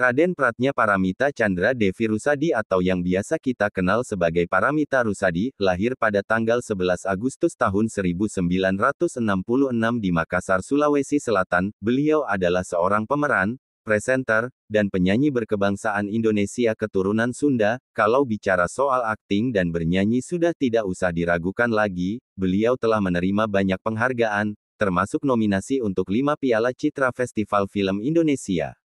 Raden Pratnya Paramita Chandra Devi Rusadi atau yang biasa kita kenal sebagai Paramita Rusadi, lahir pada tanggal 11 Agustus tahun 1966 di Makassar, Sulawesi Selatan. Beliau adalah seorang pemeran, presenter, dan penyanyi berkebangsaan Indonesia keturunan Sunda. Kalau bicara soal akting dan bernyanyi sudah tidak usah diragukan lagi, beliau telah menerima banyak penghargaan, termasuk nominasi untuk lima Piala Citra Festival Film Indonesia.